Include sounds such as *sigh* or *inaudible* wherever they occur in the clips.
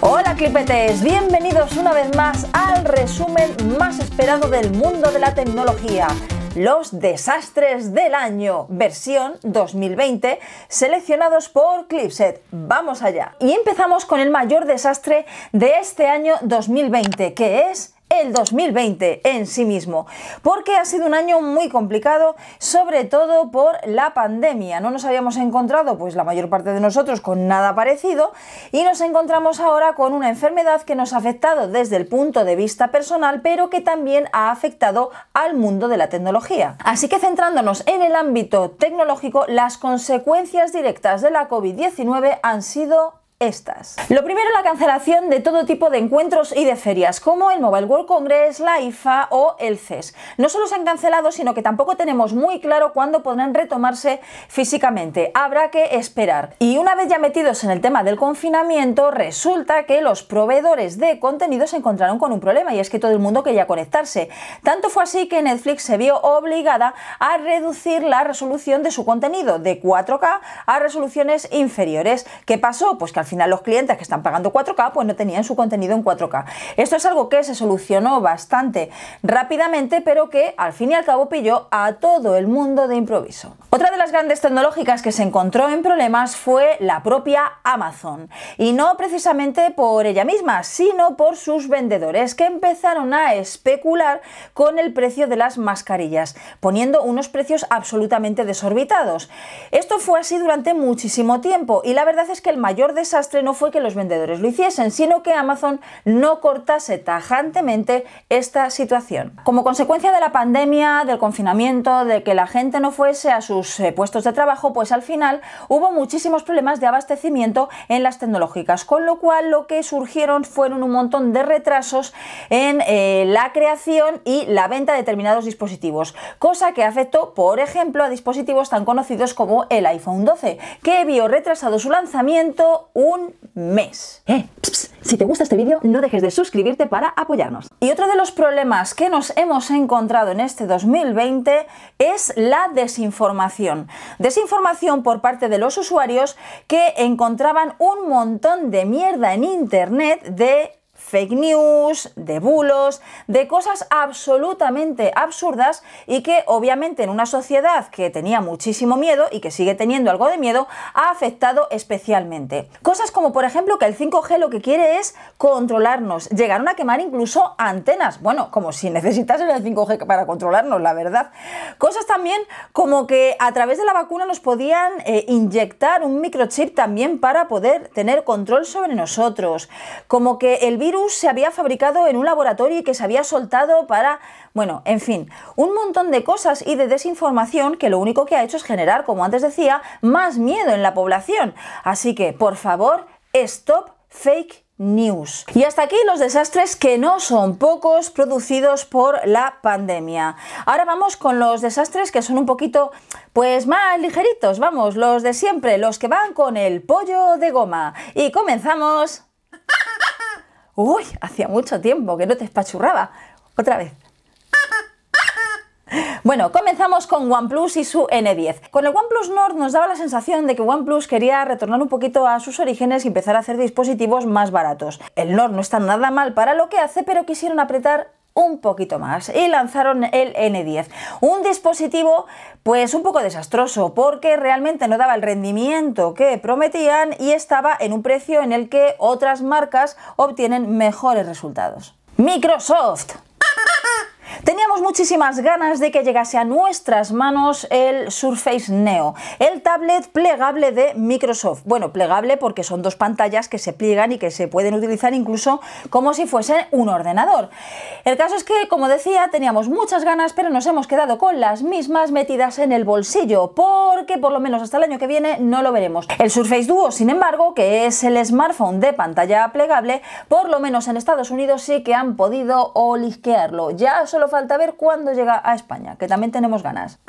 Hola clipetes, bienvenidos una vez más al resumen más esperado del mundo de la tecnología. Los desastres del año, versión 2020, seleccionados por Clipset. Vamos allá. Y empezamos con el mayor desastre de este año 2020, que es el 2020 en sí mismo, porque ha sido un año muy complicado, sobre todo por la pandemia. No nos habíamos encontrado, pues la mayor parte de nosotros, con nada parecido y nos encontramos ahora con una enfermedad que nos ha afectado desde el punto de vista personal, pero que también ha afectado al mundo de la tecnología. Así que centrándonos en el ámbito tecnológico, las consecuencias directas de la COVID-19 han sido estas. Lo primero, la cancelación de todo tipo de encuentros y de ferias, como el Mobile World Congress, la IFA o el CES. No solo se han cancelado, sino que tampoco tenemos muy claro cuándo podrán retomarse físicamente. Habrá que esperar. Y una vez ya metidos en el tema del confinamiento, resulta que los proveedores de contenido se encontraron con un problema y es que todo el mundo quería conectarse. Tanto fue así que Netflix se vio obligada a reducir la resolución de su contenido de 4K a resoluciones inferiores. ¿Qué pasó? Pues que al final los clientes que están pagando 4K pues no tenían su contenido en 4K. Esto es algo que se solucionó bastante rápidamente, pero que al fin y al cabo pilló a todo el mundo de improviso. Otra de las grandes tecnológicas que se encontró en problemas fue la propia Amazon. Y no precisamente por ella misma, sino por sus vendedores que empezaron a especular con el precio de las mascarillas, poniendo unos precios absolutamente desorbitados. Esto fue así durante muchísimo tiempo y la verdad es que el mayor desafío no fue que los vendedores lo hiciesen, sino que Amazon no cortase tajantemente esta situación. Como consecuencia de la pandemia, del confinamiento, de que la gente no fuese a sus eh, puestos de trabajo, pues al final hubo muchísimos problemas de abastecimiento en las tecnológicas, con lo cual lo que surgieron fueron un montón de retrasos en eh, la creación y la venta de determinados dispositivos, cosa que afectó, por ejemplo, a dispositivos tan conocidos como el iPhone 12, que vio retrasado su lanzamiento un mes. Eh, si te gusta este vídeo, no dejes de suscribirte para apoyarnos. Y otro de los problemas que nos hemos encontrado en este 2020 es la desinformación. Desinformación por parte de los usuarios que encontraban un montón de mierda en internet de fake news, de bulos, de cosas absolutamente absurdas y que obviamente en una sociedad que tenía muchísimo miedo y que sigue teniendo algo de miedo, ha afectado especialmente. Cosas como por ejemplo que el 5G lo que quiere es controlarnos. Llegaron a quemar incluso antenas. Bueno, como si necesitasen el 5G para controlarnos, la verdad. Cosas también como que a través de la vacuna nos podían eh, inyectar un microchip también para poder tener control sobre nosotros. Como que el se había fabricado en un laboratorio y que se había soltado para, bueno, en fin, un montón de cosas y de desinformación que lo único que ha hecho es generar, como antes decía, más miedo en la población. Así que, por favor, stop fake News. Y hasta aquí los desastres que no son pocos producidos por la pandemia. Ahora vamos con los desastres que son un poquito, pues más ligeritos, vamos, los de siempre, los que van con el pollo de goma. Y comenzamos. Uy, hacía mucho tiempo que no te espachurraba. Otra vez. Bueno, comenzamos con OnePlus y su N10. Con el OnePlus Nord nos daba la sensación de que OnePlus quería retornar un poquito a sus orígenes y empezar a hacer dispositivos más baratos. El Nord no está nada mal para lo que hace, pero quisieron apretar un poquito más y lanzaron el N10. Un dispositivo pues un poco desastroso porque realmente no daba el rendimiento que prometían y estaba en un precio en el que otras marcas obtienen mejores resultados. Microsoft Teníamos muchísimas ganas de que llegase a nuestras manos el Surface Neo, el tablet plegable de Microsoft. Bueno, plegable porque son dos pantallas que se pliegan y que se pueden utilizar incluso como si fuese un ordenador. El caso es que, como decía, teníamos muchas ganas, pero nos hemos quedado con las mismas metidas en el bolsillo, porque por lo menos hasta el año que viene no lo veremos. El Surface Duo, sin embargo, que es el smartphone de pantalla plegable, por lo menos en Estados Unidos sí que han podido olisquearlo. Ya solo solo falta ver cuándo llega a España, que también tenemos ganas.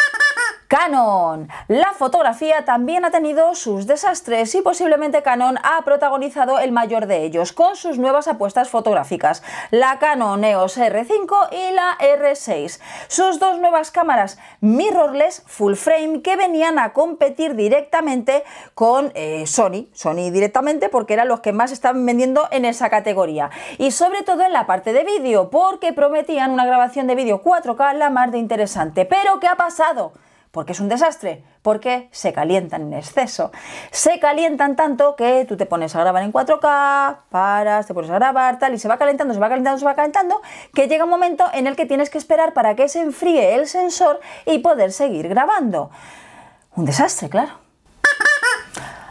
Canon. La fotografía también ha tenido sus desastres y posiblemente Canon ha protagonizado el mayor de ellos con sus nuevas apuestas fotográficas, la Canon EOS R5 y la R6. Sus dos nuevas cámaras mirrorless full frame que venían a competir directamente con eh, Sony, Sony directamente porque eran los que más estaban vendiendo en esa categoría y sobre todo en la parte de vídeo porque prometían una grabación de vídeo 4K la más de interesante. Pero ¿qué ha pasado? porque es un desastre, porque se calientan en exceso. Se calientan tanto que tú te pones a grabar en 4K, paras, te pones a grabar, tal, y se va calentando, se va calentando, se va calentando, que llega un momento en el que tienes que esperar para que se enfríe el sensor y poder seguir grabando. Un desastre, claro.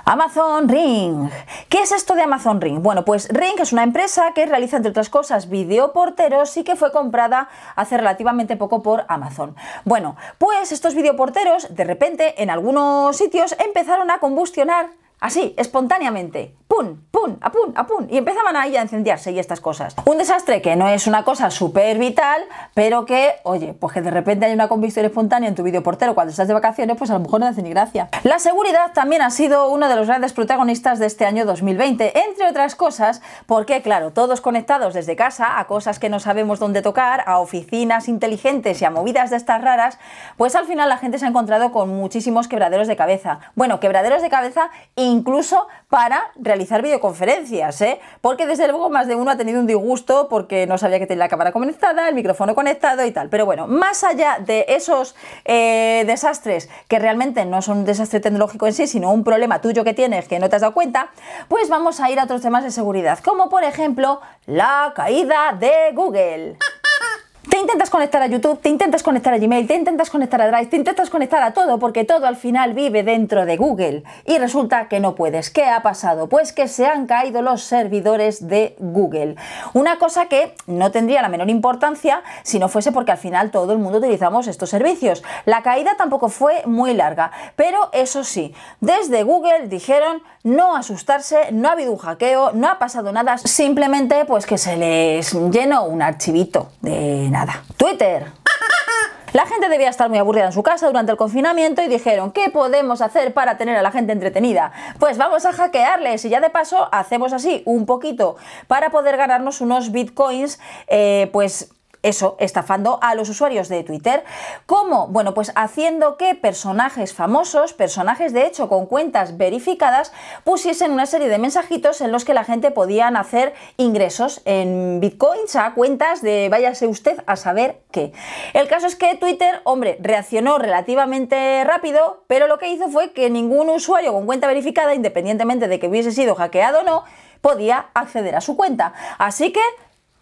Amazon Ring. ¿Qué es esto de Amazon Ring? Bueno, pues Ring es una empresa que realiza, entre otras cosas, videoporteros y que fue comprada hace relativamente poco por Amazon. Bueno, pues estos videoporteros, de repente, en algunos sitios empezaron a combustionar Así, espontáneamente. ¡Pum! ¡Pum! a pum, Y empezaban ahí a encendiarse y estas cosas. Un desastre que no es una cosa súper vital, pero que, oye, pues que de repente hay una convicción espontánea en tu videoportero cuando estás de vacaciones, pues a lo mejor no hace ni gracia. La seguridad también ha sido uno de los grandes protagonistas de este año 2020, entre otras cosas, porque, claro, todos conectados desde casa a cosas que no sabemos dónde tocar, a oficinas inteligentes y a movidas de estas raras, pues al final la gente se ha encontrado con muchísimos quebraderos de cabeza. Bueno, quebraderos de cabeza y incluso para realizar videoconferencias, ¿eh? porque desde luego más de uno ha tenido un disgusto porque no sabía que tenía la cámara conectada, el micrófono conectado y tal. Pero bueno, más allá de esos eh, desastres que realmente no son un desastre tecnológico en sí, sino un problema tuyo que tienes que no te has dado cuenta, pues vamos a ir a otros temas de seguridad, como por ejemplo la caída de Google. Te intentas conectar a YouTube, te intentas conectar a Gmail, te intentas conectar a Drive, te intentas conectar a todo, porque todo al final vive dentro de Google. Y resulta que no puedes. ¿Qué ha pasado? Pues que se han caído los servidores de Google. Una cosa que no tendría la menor importancia si no fuese porque al final todo el mundo utilizamos estos servicios. La caída tampoco fue muy larga, pero eso sí, desde Google dijeron no asustarse, no ha habido un hackeo, no ha pasado nada, simplemente pues que se les llenó un archivito de nada. Twitter. La gente debía estar muy aburrida en su casa durante el confinamiento y dijeron, ¿qué podemos hacer para tener a la gente entretenida? Pues vamos a hackearles y ya de paso hacemos así un poquito para poder ganarnos unos bitcoins, eh, pues eso, estafando a los usuarios de Twitter. ¿Cómo? Bueno, pues haciendo que personajes famosos, personajes de hecho con cuentas verificadas, pusiesen una serie de mensajitos en los que la gente podían hacer ingresos en bitcoins a cuentas de váyase usted a saber qué. El caso es que Twitter, hombre, reaccionó relativamente rápido, pero lo que hizo fue que ningún usuario con cuenta verificada, independientemente de que hubiese sido hackeado o no, podía acceder a su cuenta. Así que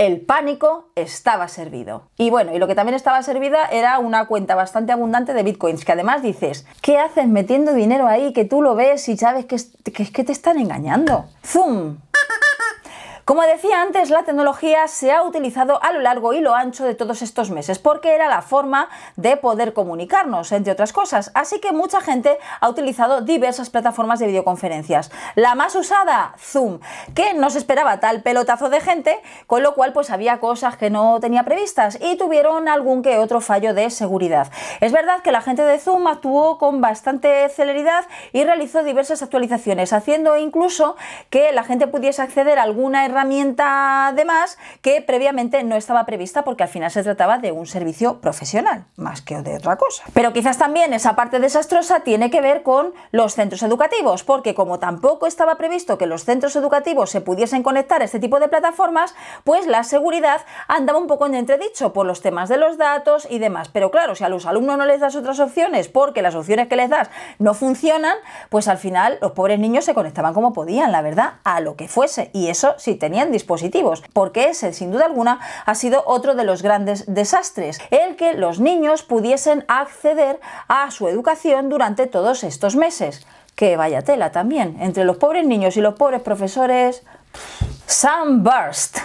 el pánico estaba servido. Y bueno, y lo que también estaba servida era una cuenta bastante abundante de bitcoins, que además dices, ¿qué haces metiendo dinero ahí que tú lo ves y sabes que es que, te están engañando? ¡Zum! Como decía antes, la tecnología se ha utilizado a lo largo y lo ancho de todos estos meses porque era la forma de poder comunicarnos, entre otras cosas. Así que mucha gente ha utilizado diversas plataformas de videoconferencias. La más usada, Zoom, que no se esperaba tal pelotazo de gente, con lo cual pues había cosas que no tenía previstas y tuvieron algún que otro fallo de seguridad. Es verdad que la gente de Zoom actuó con bastante celeridad y realizó diversas actualizaciones, haciendo incluso que la gente pudiese acceder a alguna herramienta de más que previamente no estaba prevista porque al final se trataba de un servicio profesional más que de otra cosa. Pero quizás también esa parte desastrosa tiene que ver con los centros educativos, porque como tampoco estaba previsto que los centros educativos se pudiesen conectar a este tipo de plataformas, pues la seguridad andaba un poco en entredicho por los temas de los datos y demás. Pero claro, si a los alumnos no les das otras opciones porque las opciones que les das no funcionan, pues al final los pobres niños se conectaban como podían, la verdad, a lo que fuese. Y eso, sí tenían dispositivos, porque ese, sin duda alguna, ha sido otro de los grandes desastres, el que los niños pudiesen acceder a su educación durante todos estos meses. Que vaya tela también, entre los pobres niños y los pobres profesores... Sunburst.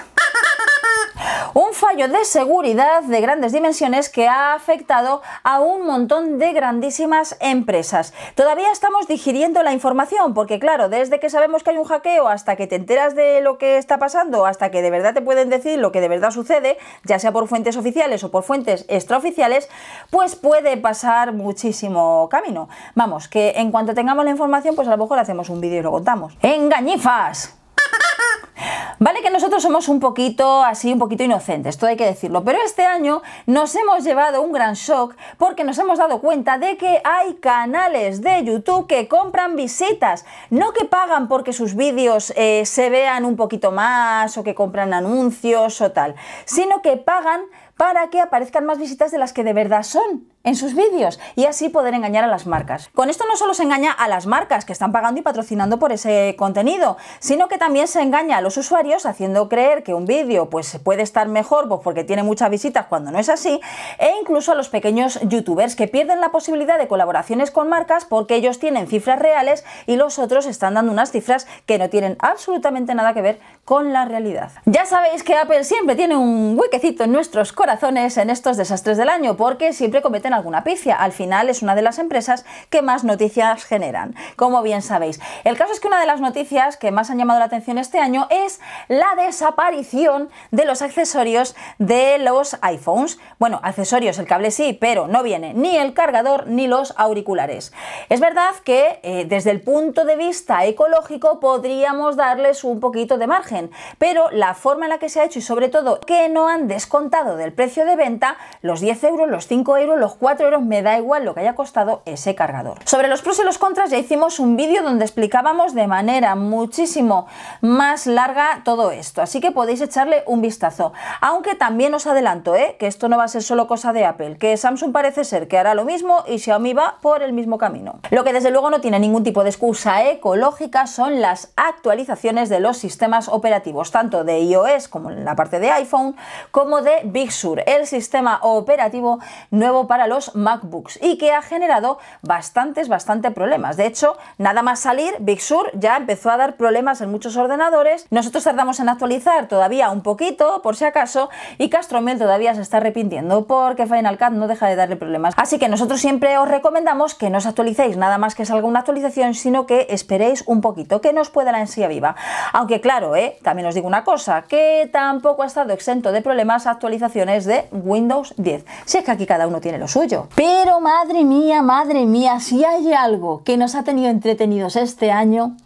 Un fallo de seguridad de grandes dimensiones que ha afectado a un montón de grandísimas empresas. Todavía estamos digiriendo la información porque claro, desde que sabemos que hay un hackeo hasta que te enteras de lo que está pasando, hasta que de verdad te pueden decir lo que de verdad sucede, ya sea por fuentes oficiales o por fuentes extraoficiales, pues puede pasar muchísimo camino. Vamos, que en cuanto tengamos la información, pues a lo mejor hacemos un vídeo y lo contamos. ¡Engañifas! *laughs* Vale que nosotros somos un poquito así, un poquito inocentes, todo hay que decirlo, pero este año nos hemos llevado un gran shock porque nos hemos dado cuenta de que hay canales de YouTube que compran visitas, no que pagan porque sus vídeos eh, se vean un poquito más o que compran anuncios o tal, sino que pagan para que aparezcan más visitas de las que de verdad son en sus vídeos y así poder engañar a las marcas. Con esto no solo se engaña a las marcas que están pagando y patrocinando por ese contenido, sino que también se engaña a los usuarios haciendo creer que un vídeo pues, puede estar mejor pues, porque tiene muchas visitas cuando no es así, e incluso a los pequeños youtubers que pierden la posibilidad de colaboraciones con marcas porque ellos tienen cifras reales y los otros están dando unas cifras que no tienen absolutamente nada que ver con la realidad. Ya sabéis que Apple siempre tiene un huequecito en nuestros corazones en estos desastres del año porque siempre cometen alguna pifia. Al final es una de las empresas que más noticias generan, como bien sabéis. El caso es que una de las noticias que más han llamado la atención este año es la desaparición de los accesorios de los iPhones. Bueno, accesorios, el cable sí, pero no viene ni el cargador ni los auriculares. Es verdad que eh, desde el punto de vista ecológico podríamos darles un poquito de margen, pero la forma en la que se ha hecho y sobre todo que no han descontado del precio de venta los 10 euros, los 5 euros, los 4 euros me da igual lo que haya costado ese cargador. Sobre los pros y los contras ya hicimos un vídeo donde explicábamos de manera muchísimo más larga todo esto, así que podéis echarle un vistazo. Aunque también os adelanto ¿eh? que esto no va a ser solo cosa de Apple, que Samsung parece ser que hará lo mismo y Xiaomi va por el mismo camino. Lo que desde luego no tiene ningún tipo de excusa ecológica son las actualizaciones de los sistemas operativos, tanto de iOS como en la parte de iPhone, como de Big Sur, el sistema operativo nuevo para los MacBooks y que ha generado bastantes, bastantes problemas. De hecho, nada más salir, Big Sur ya empezó a dar problemas en muchos ordenadores. Nosotros tardamos en actualizar todavía un poquito, por si acaso, y castromel todavía se está arrepintiendo porque Final Cut no deja de darle problemas. Así que nosotros siempre os recomendamos que no os actualicéis nada más que salga una actualización, sino que esperéis un poquito, que nos pueda la ansia viva. Aunque claro, ¿eh? también os digo una cosa, que tampoco ha estado exento de problemas actualizaciones de Windows 10. Si es que aquí cada uno tiene lo suyo. Pero madre mía, madre mía, si hay algo que nos ha tenido entretenidos este año,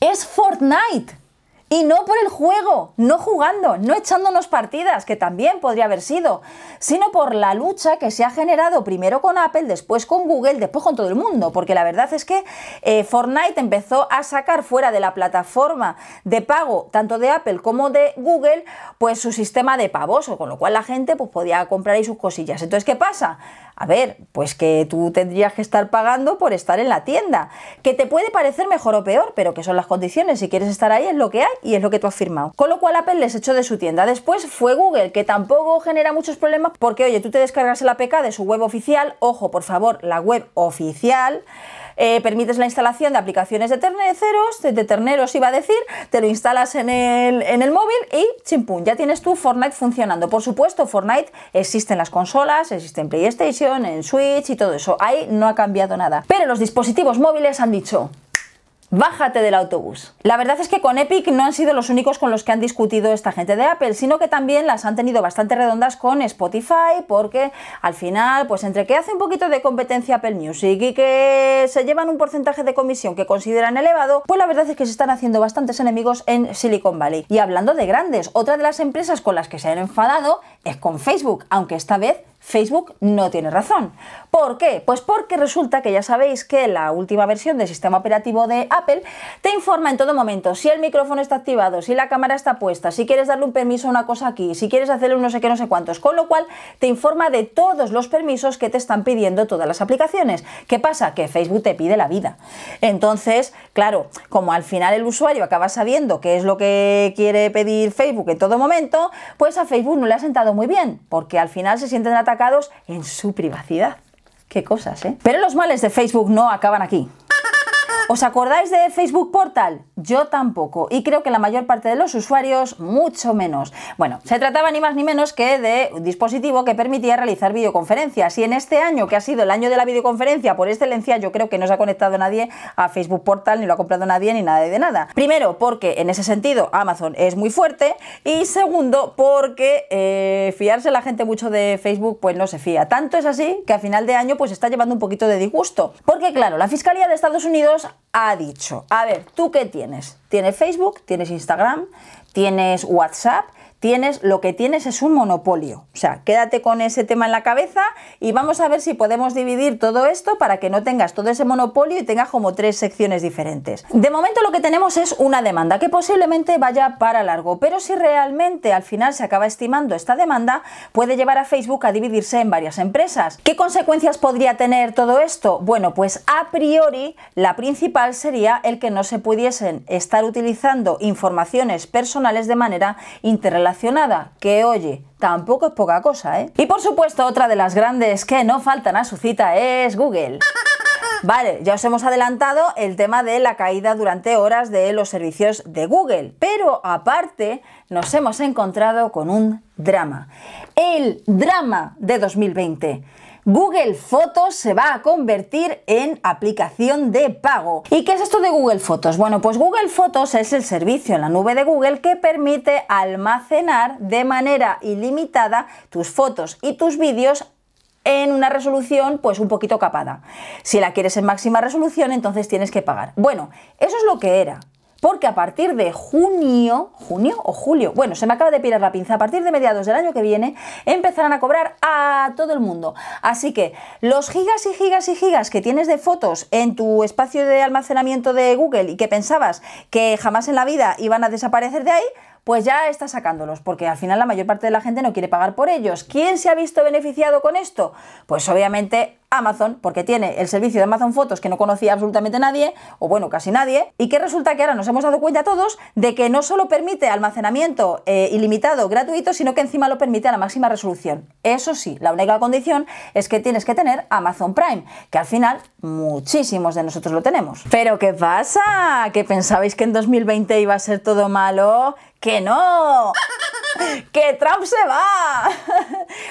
es Fortnite. Y no por el juego, no jugando, no echándonos partidas, que también podría haber sido, sino por la lucha que se ha generado primero con Apple, después con Google, después con todo el mundo, porque la verdad es que eh, Fortnite empezó a sacar fuera de la plataforma de pago, tanto de Apple como de Google, pues su sistema de pavos, con lo cual la gente pues, podía comprar ahí sus cosillas. Entonces, ¿qué pasa? A ver, pues que tú tendrías que estar pagando por estar en la tienda, que te puede parecer mejor o peor, pero que son las condiciones, si quieres estar ahí es lo que hay y es lo que tú has firmado. Con lo cual Apple les echó de su tienda. Después fue Google, que tampoco genera muchos problemas porque, oye, tú te descargas el APK de su web oficial, ojo, por favor, la web oficial, eh, permites la instalación de aplicaciones de terneros, de terneros iba a decir, te lo instalas en el, en el móvil y chimpum, ya tienes tu Fortnite funcionando. Por supuesto, Fortnite existen las consolas, existe en PlayStation, en Switch y todo eso. Ahí no ha cambiado nada. Pero los dispositivos móviles han dicho, bájate del autobús. La verdad es que con Epic no han sido los únicos con los que han discutido esta gente de Apple, sino que también las han tenido bastante redondas con Spotify, porque al final, pues entre que hace un poquito de competencia Apple Music y que se llevan un porcentaje de comisión que consideran elevado, pues la verdad es que se están haciendo bastantes enemigos en Silicon Valley. Y hablando de grandes, otra de las empresas con las que se han enfadado es con Facebook, aunque esta vez Facebook no tiene razón. ¿Por qué? Pues porque resulta que ya sabéis que la última versión del sistema operativo de Apple te informa en todo momento si el micrófono está activado, si la cámara está puesta, si quieres darle un permiso a una cosa aquí, si quieres hacerle un no sé qué, no sé cuántos, con lo cual te informa de todos los permisos que te están pidiendo todas las aplicaciones. ¿Qué pasa? Que Facebook te pide la vida. Entonces, claro, como al final el usuario acaba sabiendo qué es lo que quiere pedir Facebook en todo momento, pues a Facebook no le ha sentado muy bien, porque al final se sienten atacados en su privacidad. Qué cosas, ¿eh? Pero los males de Facebook no acaban aquí. ¿Os acordáis de Facebook Portal? Yo tampoco, y creo que la mayor parte de los usuarios mucho menos. Bueno, se trataba ni más ni menos que de un dispositivo que permitía realizar videoconferencias, y en este año, que ha sido el año de la videoconferencia por excelencia, yo creo que no se ha conectado nadie a Facebook Portal, ni lo ha comprado nadie, ni nada de nada. Primero, porque en ese sentido Amazon es muy fuerte, y segundo, porque eh, fiarse la gente mucho de Facebook, pues no se fía. Tanto es así que a final de año pues está llevando un poquito de disgusto. Porque claro, la Fiscalía de Estados Unidos ha dicho. A ver, ¿tú qué tienes? Tienes Facebook, tienes Instagram, tienes WhatsApp, tienes, lo que tienes es un monopolio. O sea, quédate con ese tema en la cabeza y vamos a ver si podemos dividir todo esto para que no tengas todo ese monopolio y tengas como tres secciones diferentes. De momento lo que tenemos es una demanda que posiblemente vaya para largo, pero si realmente al final se acaba estimando esta demanda, puede llevar a Facebook a dividirse en varias empresas. ¿Qué consecuencias podría tener todo esto? Bueno, pues a priori la principal sería el que no se pudiesen estar utilizando informaciones personales de manera interrelacionada relacionada, que oye, tampoco es poca cosa, ¿eh? Y por supuesto, otra de las grandes que no faltan a su cita es Google. Vale, ya os hemos adelantado el tema de la caída durante horas de los servicios de Google, pero aparte nos hemos encontrado con un drama. El drama de 2020. Google Fotos se va a convertir en aplicación de pago. ¿Y qué es esto de Google Fotos? Bueno, pues Google Fotos es el servicio en la nube de Google que permite almacenar de manera ilimitada tus fotos y tus vídeos en una resolución pues un poquito capada. Si la quieres en máxima resolución, entonces tienes que pagar. Bueno, eso es lo que era porque a partir de junio, junio o julio, bueno, se me acaba de pirar la pinza, a partir de mediados del año que viene empezarán a cobrar a todo el mundo. Así que los gigas y gigas y gigas que tienes de fotos en tu espacio de almacenamiento de Google y que pensabas que jamás en la vida iban a desaparecer de ahí, pues ya está sacándolos, porque al final la mayor parte de la gente no quiere pagar por ellos. ¿Quién se ha visto beneficiado con esto? Pues obviamente Amazon, porque tiene el servicio de Amazon Fotos que no conocía absolutamente nadie, o bueno, casi nadie, y que resulta que ahora nos hemos dado cuenta todos de que no solo permite almacenamiento eh, ilimitado, gratuito, sino que encima lo permite a la máxima resolución. Eso sí, la única condición es que tienes que tener Amazon Prime, que al final muchísimos de nosotros lo tenemos. Pero ¿qué pasa? ¿Que pensabais que en 2020 iba a ser todo malo? que no, que Trump se va.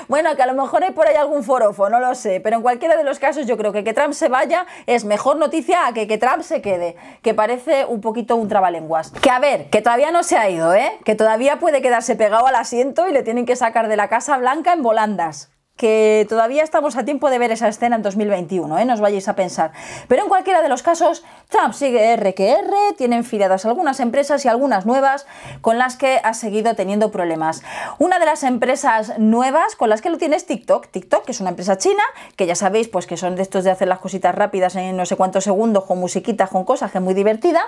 bueno, que a lo mejor hay por ahí algún forofo, no lo sé, pero en cualquiera de los casos yo creo que que Trump se vaya es mejor noticia a que que Trump se quede, que parece un poquito un trabalenguas. Que a ver, que todavía no se ha ido, ¿eh? Que todavía puede quedarse pegado al asiento y le tienen que sacar de la Casa Blanca en volandas que todavía estamos a tiempo de ver esa escena en 2021, ¿eh? no os vayáis a pensar. Pero en cualquiera de los casos, Trump sigue R que R, tienen filiadas algunas empresas y algunas nuevas con las que ha seguido teniendo problemas. Una de las empresas nuevas con las que lo tiene es TikTok. TikTok, que es una empresa china, que ya sabéis pues que son de estos de hacer las cositas rápidas en no sé cuántos segundos, con musiquitas, con cosas, que muy divertida.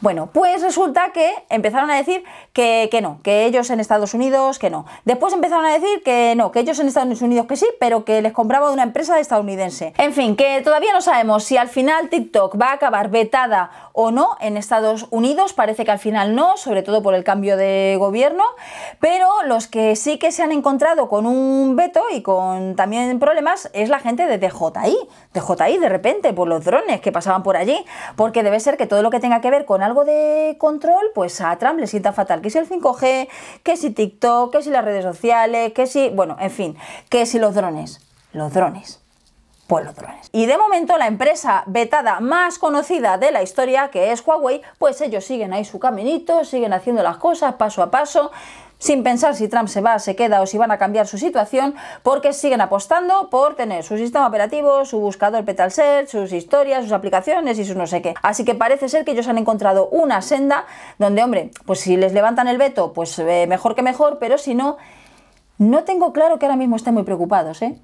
Bueno, pues resulta que empezaron a decir que no, que ellos en Estados Unidos, que no. Después empezaron a decir que no, que ellos en Estados Unidos que sí, pero que les compraba de una empresa estadounidense. En fin, que todavía no sabemos si al final TikTok va a acabar vetada o no en Estados Unidos. Parece que al final no, sobre todo por el cambio de gobierno. Pero los que sí que se han encontrado con un veto y con también problemas es la gente de TJI. JI de repente, por los drones que pasaban por allí, porque debe ser que todo lo que tenga que ver con algo de control, pues a Trump le sienta fatal. Que si el 5G, que si TikTok, que si las redes sociales, que si, bueno, en fin, que si los drones, los drones pues los Y de momento la empresa vetada más conocida de la historia, que es Huawei, pues ellos siguen ahí su caminito, siguen haciendo las cosas paso a paso, sin pensar si Trump se va, se queda o si van a cambiar su situación, porque siguen apostando por tener su sistema operativo, su buscador Petal Search, sus historias, sus aplicaciones y sus no sé qué. Así que parece ser que ellos han encontrado una senda donde, hombre, pues si les levantan el veto, pues eh, mejor que mejor, pero si no, no tengo claro que ahora mismo estén muy preocupados, ¿eh?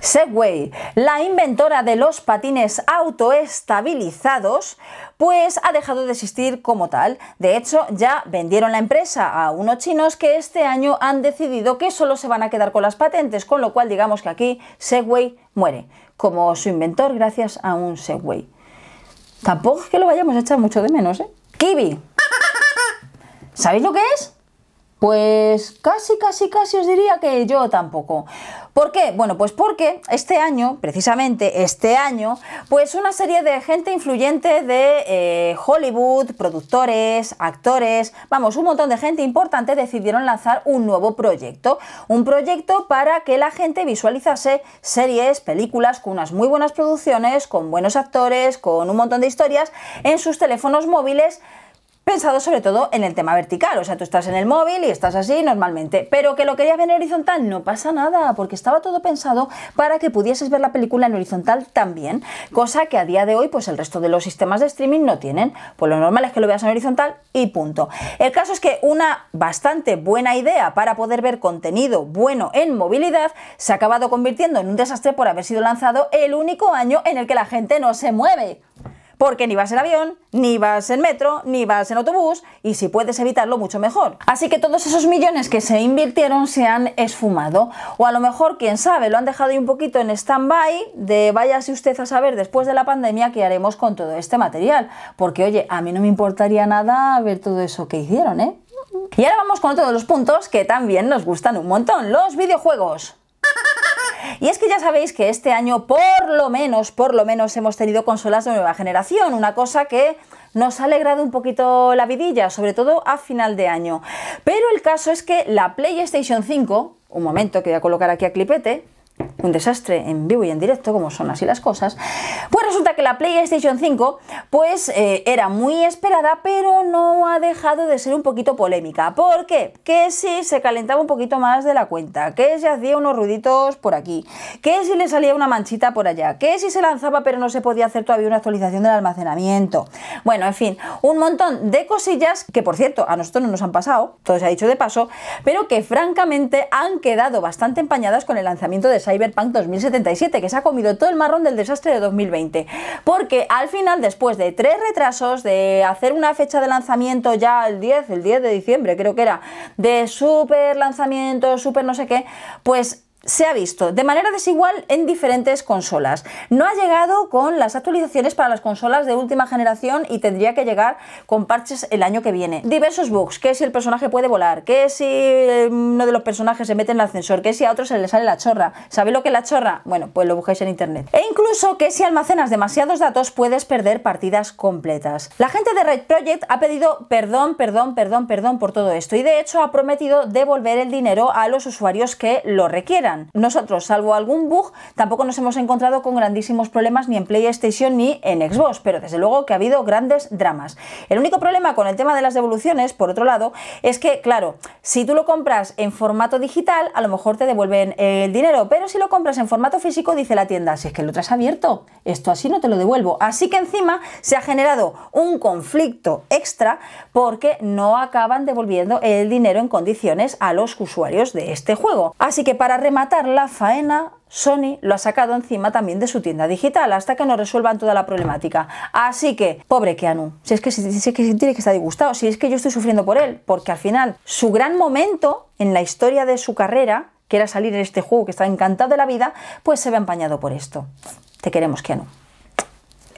Segway, la inventora de los patines autoestabilizados, pues ha dejado de existir como tal. De hecho, ya vendieron la empresa a unos chinos que este año han decidido que solo se van a quedar con las patentes, con lo cual digamos que aquí Segway muere, como su inventor gracias a un Segway. Tampoco es que lo vayamos a echar mucho de menos, ¿eh? Kiwi. ¿Sabéis lo que es? Pues casi, casi, casi os diría que yo tampoco. ¿Por qué? Bueno, pues porque este año, precisamente este año, pues una serie de gente influyente de eh, Hollywood, productores, actores, vamos, un montón de gente importante decidieron lanzar un nuevo proyecto. Un proyecto para que la gente visualizase series, películas con unas muy buenas producciones, con buenos actores, con un montón de historias en sus teléfonos móviles pensado sobre todo en el tema vertical, o sea, tú estás en el móvil y estás así normalmente, pero que lo querías ver en horizontal, no pasa nada, porque estaba todo pensado para que pudieses ver la película en horizontal también, cosa que a día de hoy pues el resto de los sistemas de streaming no tienen, pues lo normal es que lo veas en horizontal y punto. El caso es que una bastante buena idea para poder ver contenido bueno en movilidad se ha acabado convirtiendo en un desastre por haber sido lanzado el único año en el que la gente no se mueve porque ni vas en avión, ni vas en metro, ni vas en autobús y si puedes evitarlo mucho mejor. Así que todos esos millones que se invirtieron se han esfumado o a lo mejor, quién sabe, lo han dejado ahí un poquito en stand-by de váyase usted a saber después de la pandemia qué haremos con todo este material, porque oye, a mí no me importaría nada ver todo eso que hicieron, ¿eh? Y ahora vamos con otro de los puntos que también nos gustan un montón, los videojuegos. *laughs* Y es que ya sabéis que este año por lo menos, por lo menos hemos tenido consolas de nueva generación, una cosa que nos ha alegrado un poquito la vidilla, sobre todo a final de año. Pero el caso es que la PlayStation 5, un momento que voy a colocar aquí a Clipete, un desastre en vivo y en directo, como son así las cosas, pues resulta que la PlayStation 5 pues eh, era muy esperada, pero no ha dejado de ser un poquito polémica. ¿Por qué? Que si se calentaba un poquito más de la cuenta, que si hacía unos ruiditos por aquí, que si le salía una manchita por allá, que si se lanzaba pero no se podía hacer todavía una actualización del almacenamiento. Bueno, en fin, un montón de cosillas que por cierto a nosotros no nos han pasado, todo se ha dicho de paso, pero que francamente han quedado bastante empañadas con el lanzamiento de esa Cyberpunk 2077, que se ha comido todo el marrón del desastre de 2020. Porque al final, después de tres retrasos, de hacer una fecha de lanzamiento ya el 10, el 10 de diciembre creo que era, de super lanzamiento, super no sé qué, pues se ha visto de manera desigual en diferentes consolas. No ha llegado con las actualizaciones para las consolas de última generación y tendría que llegar con parches el año que viene. Diversos bugs, que si el personaje puede volar, que si em, uno de los personajes se mete en el ascensor, que si a otro se le sale la chorra. ¿Sabéis lo que es la chorra? Bueno, pues lo buscáis en internet. E incluso que si almacenas demasiados datos puedes perder partidas completas. La gente de Red Project ha pedido perdón, perdón, perdón, perdón por todo esto y de hecho ha prometido devolver el dinero a los usuarios que lo requieran. Nosotros, salvo algún bug, tampoco nos hemos encontrado con grandísimos problemas ni en PlayStation ni en Xbox, pero desde luego que ha habido grandes dramas. El único problema con el tema de las devoluciones, por otro lado, es que, claro, si tú lo compras en formato digital, a lo mejor te devuelven el dinero, pero si lo compras en formato físico, dice la tienda, si es que lo traes abierto, esto así no te lo devuelvo. Así que encima se ha generado un conflicto extra porque no acaban devolviendo el dinero en condiciones a los usuarios de este juego. Así que para matar la faena, Sony lo ha sacado encima también de su tienda digital hasta que no resuelvan toda la problemática. Así que, pobre Keanu, si es que, si, que tiene que estar disgustado, si es que yo estoy sufriendo por él, porque al final su gran momento en la historia de su carrera, que era salir en este juego que está encantado de la vida, pues se ve empañado por esto. Te queremos, Keanu.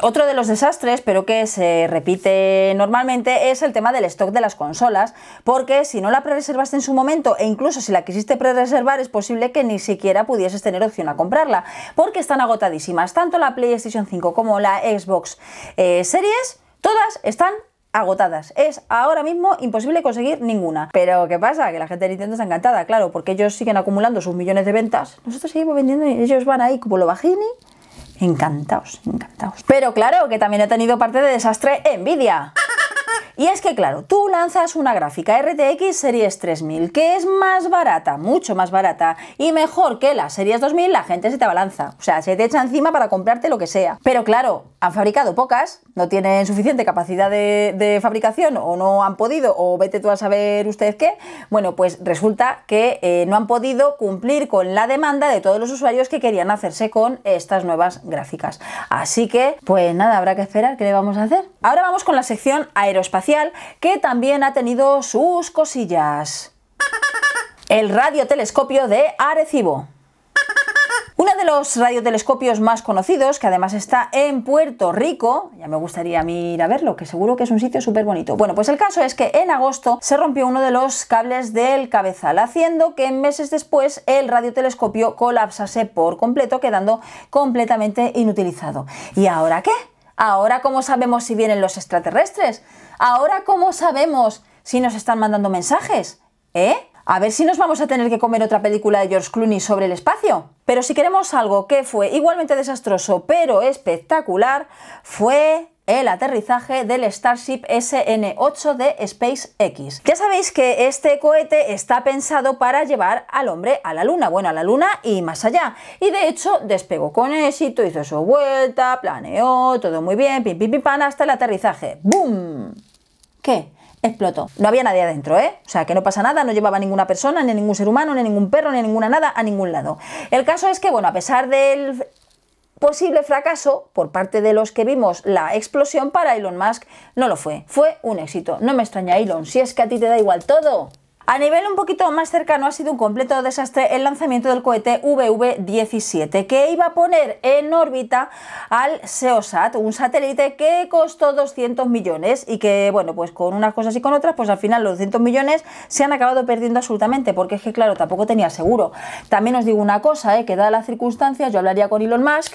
Otro de los desastres, pero que se repite normalmente, es el tema del stock de las consolas, porque si no la pre-reservaste en su momento e incluso si la quisiste pre-reservar es posible que ni siquiera pudieses tener opción a comprarla, porque están agotadísimas. Tanto la PlayStation 5 como la Xbox eh, Series, todas están agotadas. Es ahora mismo imposible conseguir ninguna. Pero ¿qué pasa? Que la gente de Nintendo está encantada, claro, porque ellos siguen acumulando sus millones de ventas. Nosotros seguimos vendiendo y ellos van ahí como lo bajini Encantaos, encantaos. Pero claro, que también he tenido parte de desastre envidia. Y es que claro, tú lanzas una gráfica RTX Series 3000 que es más barata, mucho más barata y mejor que las Series 2000, la gente se te abalanza. O sea, se te echa encima para comprarte lo que sea. Pero claro, han fabricado pocas, no tienen suficiente capacidad de, fabricación o no han podido, o vete tú a saber usted qué, bueno, pues resulta que eh, no han podido cumplir con la demanda de todos los usuarios que querían hacerse con estas nuevas gráficas. Así que, pues nada, habrá que esperar, ¿qué le vamos a hacer? Ahora vamos con la sección aeroespacial, que también ha tenido sus cosillas. El radiotelescopio de Arecibo. Uno de los radiotelescopios más conocidos, que además está en Puerto Rico, ya me gustaría a ir a verlo, que seguro que es un sitio súper bonito. Bueno, pues el caso es que en agosto se rompió uno de los cables del cabezal, haciendo que meses después el radiotelescopio colapsase por completo, quedando completamente inutilizado. ¿Y ahora qué? ¿Ahora cómo sabemos si vienen los extraterrestres? ¿Ahora cómo sabemos si nos están mandando mensajes? ¿Eh? A ver si nos vamos a tener que comer otra película de George Clooney sobre el espacio. Pero si queremos algo que fue igualmente desastroso pero espectacular, fue el aterrizaje del Starship SN8 de SpaceX. Ya sabéis que este cohete está pensado para llevar al hombre a la luna, bueno, a la luna y más allá. Y de hecho despegó con éxito, hizo su vuelta, planeó, todo muy bien, pim pim pim pan hasta el aterrizaje. ¡Bum! ¿Qué? explotó. No había nadie adentro, ¿eh? O sea, que no pasa nada, no llevaba ninguna persona, ni ningún ser humano, ni ningún perro, ni ninguna nada, a ningún lado. El caso es que, bueno, a pesar del posible fracaso por parte de los que vimos la explosión para Elon Musk, no lo fue. Fue un éxito. No me extraña, Elon, si es que a ti te da igual todo. A nivel un poquito más cercano ha sido un completo desastre el lanzamiento del cohete VV-17 que iba a poner en órbita al SEOSAT, un satélite que costó 200 millones y que, bueno, pues con unas cosas y con otras, pues al final los 200 millones se han acabado perdiendo absolutamente porque es que, claro, tampoco tenía seguro. También os digo una cosa, ¿eh? que dadas las circunstancias yo hablaría con Elon Musk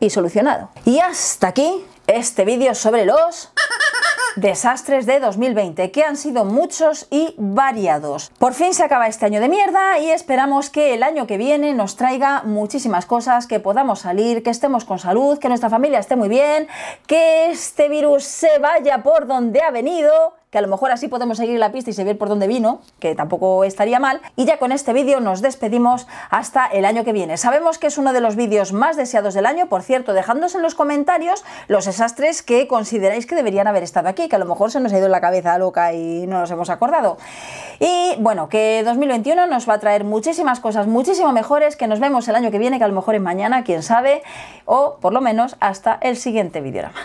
y solucionado. Y hasta aquí este vídeo sobre los desastres de 2020, que han sido muchos y variados. Por fin se acaba este año de mierda y esperamos que el año que viene nos traiga muchísimas cosas, que podamos salir, que estemos con salud, que nuestra familia esté muy bien, que este virus se vaya por donde ha venido que a lo mejor así podemos seguir la pista y saber por dónde vino, que tampoco estaría mal. Y ya con este vídeo nos despedimos hasta el año que viene. Sabemos que es uno de los vídeos más deseados del año, por cierto, dejadnos en los comentarios los desastres que consideráis que deberían haber estado aquí, que a lo mejor se nos ha ido la cabeza loca y no nos hemos acordado. Y bueno, que 2021 nos va a traer muchísimas cosas, muchísimo mejores, que nos vemos el año que viene, que a lo mejor es mañana, quién sabe, o por lo menos hasta el siguiente videorama.